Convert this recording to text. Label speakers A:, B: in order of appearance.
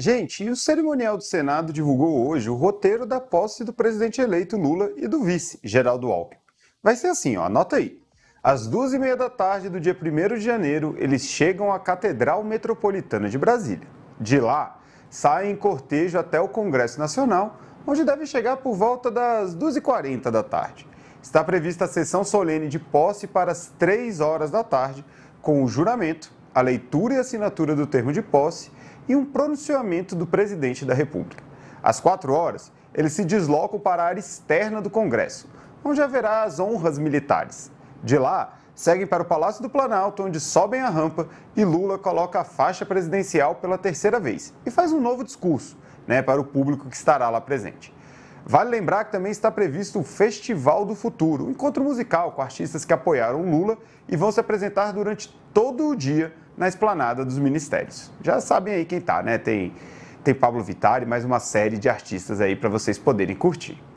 A: Gente, e o cerimonial do Senado divulgou hoje o roteiro da posse do presidente eleito Lula e do vice, Geraldo Alckmin. Vai ser assim, ó, anota aí. Às duas e meia da tarde do dia 1 de janeiro, eles chegam à Catedral Metropolitana de Brasília. De lá, saem em cortejo até o Congresso Nacional, onde devem chegar por volta das 2h40 da tarde. Está prevista a sessão solene de posse para as 3 horas da tarde, com o juramento, a leitura e assinatura do termo de posse e um pronunciamento do presidente da República. Às quatro horas, eles se deslocam para a área externa do Congresso, onde haverá as honras militares. De lá, seguem para o Palácio do Planalto, onde sobem a rampa e Lula coloca a faixa presidencial pela terceira vez e faz um novo discurso né, para o público que estará lá presente. Vale lembrar que também está previsto o Festival do Futuro, um encontro musical com artistas que apoiaram Lula e vão se apresentar durante todo o dia na esplanada dos ministérios. Já sabem aí quem tá, né? Tem, tem Pablo Vittar e mais uma série de artistas aí para vocês poderem curtir.